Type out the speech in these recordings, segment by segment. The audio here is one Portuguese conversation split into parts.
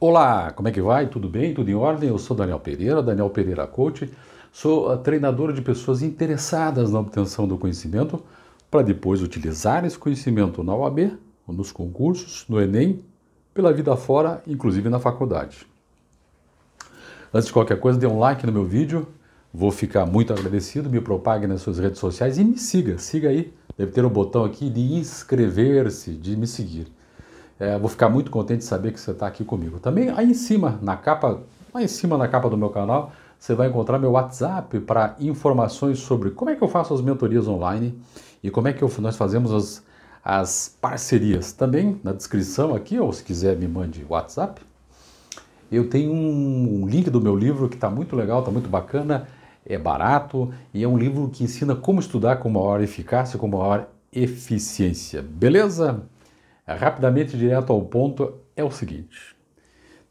Olá, como é que vai? Tudo bem? Tudo em ordem? Eu sou Daniel Pereira, Daniel Pereira Coach. Sou ah, treinador de pessoas interessadas na obtenção do conhecimento para depois utilizar esse conhecimento na UAB, nos concursos, no Enem, pela vida fora, inclusive na faculdade. Antes de qualquer coisa, dê um like no meu vídeo. Vou ficar muito agradecido. Me propague nas suas redes sociais e me siga. Siga aí. Deve ter um botão aqui de inscrever-se, de me seguir. É, vou ficar muito contente de saber que você está aqui comigo. Também aí em cima, na capa, lá em cima na capa do meu canal, você vai encontrar meu WhatsApp para informações sobre como é que eu faço as mentorias online e como é que eu, nós fazemos as, as parcerias. Também na descrição aqui, ou se quiser me mande WhatsApp, eu tenho um, um link do meu livro que está muito legal, está muito bacana, é barato e é um livro que ensina como estudar com maior eficácia, com maior eficiência. Beleza? É, rapidamente direto ao ponto é o seguinte.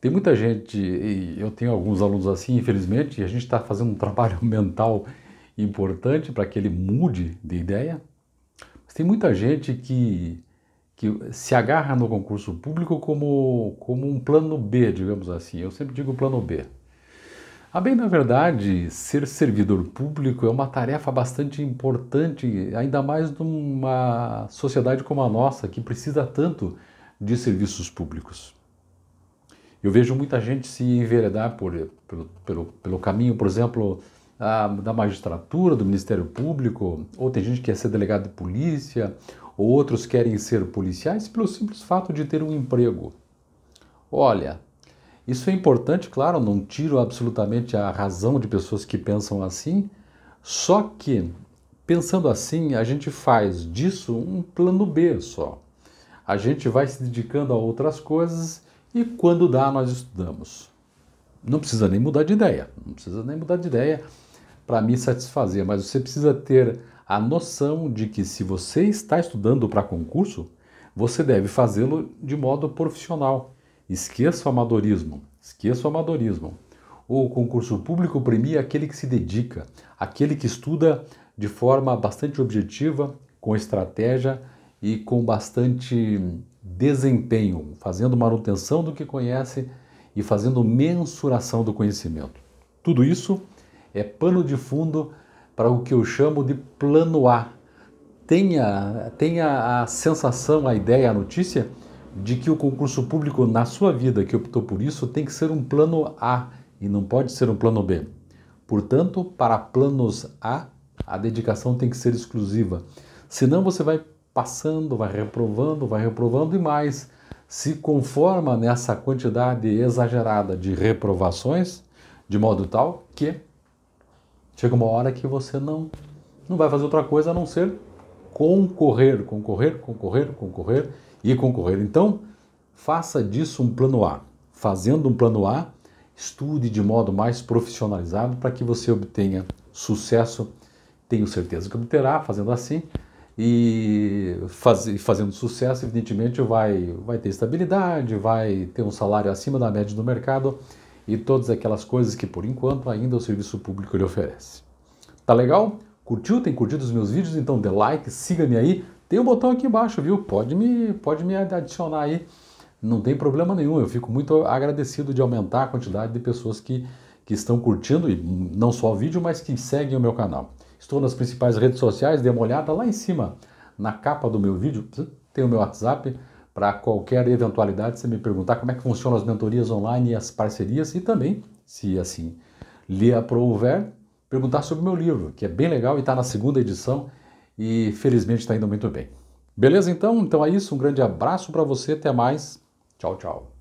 Tem muita gente, e eu tenho alguns alunos assim, infelizmente, e a gente está fazendo um trabalho mental importante para que ele mude de ideia. Mas tem muita gente que, que se agarra no concurso público como, como um plano B, digamos assim. Eu sempre digo plano B. A ah, bem da verdade, ser servidor público é uma tarefa bastante importante, ainda mais numa sociedade como a nossa, que precisa tanto de serviços públicos. Eu vejo muita gente se enveredar por, pelo, pelo, pelo caminho, por exemplo, a, da magistratura, do Ministério Público, ou tem gente que quer ser delegado de polícia, ou outros querem ser policiais pelo simples fato de ter um emprego. Olha, isso é importante, claro, não tiro absolutamente a razão de pessoas que pensam assim, só que pensando assim, a gente faz disso um plano B só. A gente vai se dedicando a outras coisas e quando dá, nós estudamos. Não precisa nem mudar de ideia, não precisa nem mudar de ideia para me satisfazer, mas você precisa ter a noção de que se você está estudando para concurso, você deve fazê-lo de modo profissional. Esqueça o amadorismo, esqueça o amadorismo. O concurso público premia aquele que se dedica, aquele que estuda de forma bastante objetiva, com estratégia e com bastante desempenho, fazendo manutenção do que conhece e fazendo mensuração do conhecimento. Tudo isso é pano de fundo para o que eu chamo de plano A. Tenha, tenha a sensação, a ideia, a notícia de que o concurso público, na sua vida que optou por isso, tem que ser um plano A e não pode ser um plano B. Portanto, para planos A, a dedicação tem que ser exclusiva. Senão você vai passando, vai reprovando, vai reprovando e mais. Se conforma nessa quantidade exagerada de reprovações, de modo tal que chega uma hora que você não, não vai fazer outra coisa a não ser concorrer, concorrer, concorrer, concorrer e concorrer. Então, faça disso um plano A. Fazendo um plano A, estude de modo mais profissionalizado para que você obtenha sucesso. Tenho certeza que obterá fazendo assim. E faz, fazendo sucesso, evidentemente, vai, vai ter estabilidade, vai ter um salário acima da média do mercado e todas aquelas coisas que, por enquanto, ainda o serviço público lhe oferece. Tá legal? Curtiu? Tem curtido os meus vídeos? Então dê like, siga-me aí. Tem um botão aqui embaixo, viu? Pode me, pode me adicionar aí. Não tem problema nenhum. Eu fico muito agradecido de aumentar a quantidade de pessoas que, que estão curtindo, e não só o vídeo, mas que seguem o meu canal. Estou nas principais redes sociais, dê uma olhada lá em cima, na capa do meu vídeo, tem o meu WhatsApp para qualquer eventualidade, você me perguntar como é que funcionam as mentorias online e as parcerias e também, se assim lhe aprouver, perguntar sobre o meu livro, que é bem legal e está na segunda edição e felizmente está indo muito bem. Beleza então? Então é isso, um grande abraço para você, até mais. Tchau, tchau.